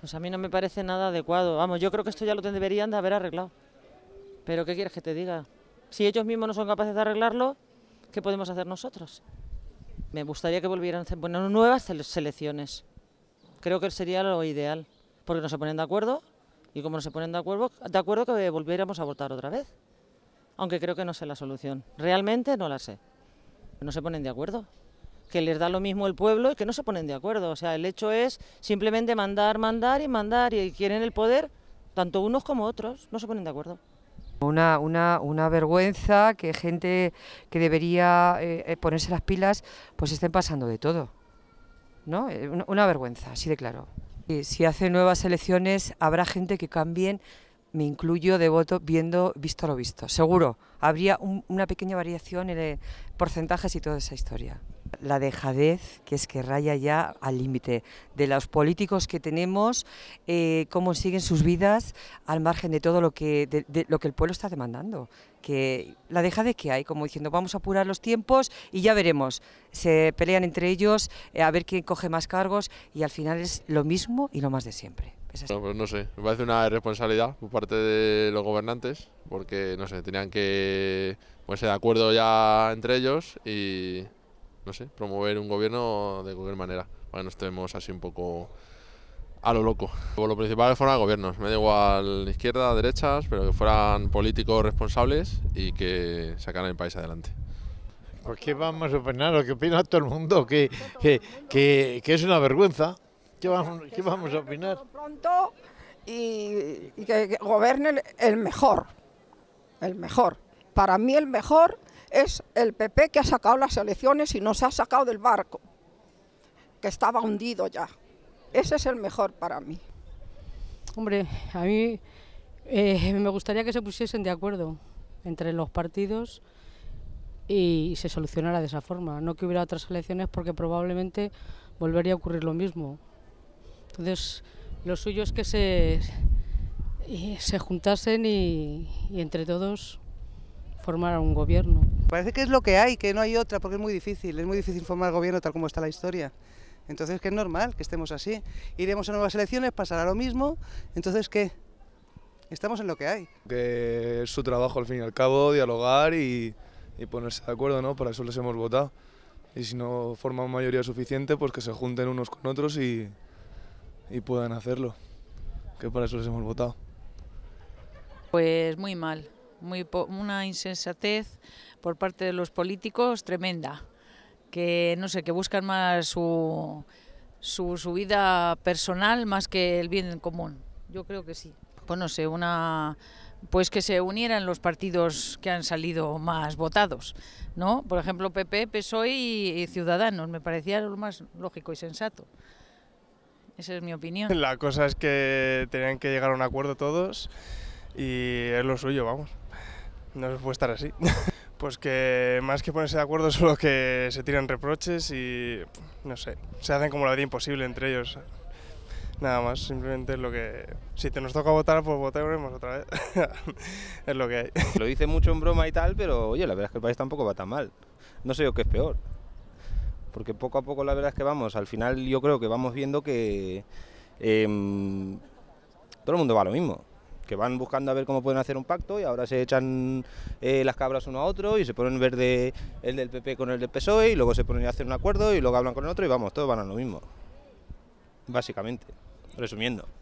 Pues a mí no me parece nada adecuado. Vamos, yo creo que esto ya lo deberían de haber arreglado. Pero ¿qué quieres que te diga? Si ellos mismos no son capaces de arreglarlo, ¿qué podemos hacer nosotros? Me gustaría que volvieran a hacer nuevas selecciones. Creo que sería lo ideal. Porque no se ponen de acuerdo y como no se ponen de acuerdo, de acuerdo que volviéramos a votar otra vez. Aunque creo que no sé la solución. Realmente no la sé. No se ponen de acuerdo que les da lo mismo el pueblo y que no se ponen de acuerdo. O sea, el hecho es simplemente mandar, mandar y mandar y quieren el poder, tanto unos como otros, no se ponen de acuerdo. Una, una, una, vergüenza que gente que debería eh, eh, ponerse las pilas, pues estén pasando de todo. ¿no? Eh, una vergüenza, así de claro. Y si hace nuevas elecciones, habrá gente que cambien, me incluyo de voto, viendo visto lo visto, seguro. Habría una pequeña variación en porcentajes y toda esa historia la dejadez que es que raya ya al límite de los políticos que tenemos, eh, cómo siguen sus vidas al margen de todo lo que, lo que el pueblo está demandando. Que la dejadez que hay, como diciendo vamos a apurar los tiempos y ya veremos. Se pelean entre ellos eh, a ver quién coge más cargos y al final es lo mismo y lo más de siempre. Pues no, sé, me parece una responsabilidad por parte de los gobernantes, porque no sé, tenían que ponerse de acuerdo ya entre ellos y, no sé, promover un gobierno de cualquier manera, para que no estemos así un poco a lo loco. Pues lo principal fueran gobiernos, me da igual izquierda, derechas, pero que fueran políticos responsables y que sacaran el país adelante. ¿Por pues, qué vamos a opinar, lo que opina todo el mundo, que, que, que, es una vergüenza. ¿Qué vamos, qué vamos a opinar? Pronto y, y que gobierne el mejor, el mejor. Para mí el mejor es el PP que ha sacado las elecciones y nos ha sacado del barco, que estaba hundido ya. Ese es el mejor para mí. Hombre, a mí eh, me gustaría que se pusiesen de acuerdo entre los partidos y se solucionara de esa forma, no que hubiera otras elecciones porque probablemente volvería a ocurrir lo mismo. Entonces, lo suyo es que se, eh, juntasen y entre todos formaran un gobierno. Parece que es lo que hay, que no hay otra, porque es muy difícil, es muy difícil formar gobierno tal como está la historia. Entonces, que es normal que estemos así. Iremos a nuevas elecciones, pasará lo mismo, entonces, ¿qué? Estamos en lo que hay. Que es su trabajo, al fin y al cabo, dialogar y, ponerse de acuerdo, ¿no? Para eso les hemos votado. Y si no forman mayoría suficiente, pues que se junten unos con otros y, y puedan hacerlo. Que para eso les hemos votado. Pues muy mal, muy una insensatez por parte de los políticos tremenda, que no sé, que buscan más su, su, vida personal más que el bien común. Yo creo que sí. Pues no sé, una pues que se unieran los partidos que han salido más votados, ¿no? Por ejemplo, PP, PSOE y, Ciudadanos, me parecía lo más lógico y sensato. Esa es mi opinión. La cosa es que tenían que llegar a un acuerdo todos y es lo suyo, vamos no se puede estar así. pues que más que ponerse de acuerdo, solo que se tiran reproches y no sé, se hacen como la vida imposible entre ellos. Nada más, simplemente es lo que. Si te nos toca votar, pues votaremos otra vez. es lo que hay. Lo dice mucho en broma y tal, pero oye, la verdad es que el país tampoco va tan mal. No sé yo qué es peor. Porque poco a poco la verdad es que vamos, al final yo creo que vamos viendo que em, todo el mundo va lo mismo que van buscando a ver cómo pueden hacer un pacto y ahora se echan eh, las cabras uno a otro y se ponen verde el del PP con el del PSOE y luego se ponen a hacer un acuerdo y luego hablan con el otro y vamos, todos van a lo mismo, básicamente, resumiendo.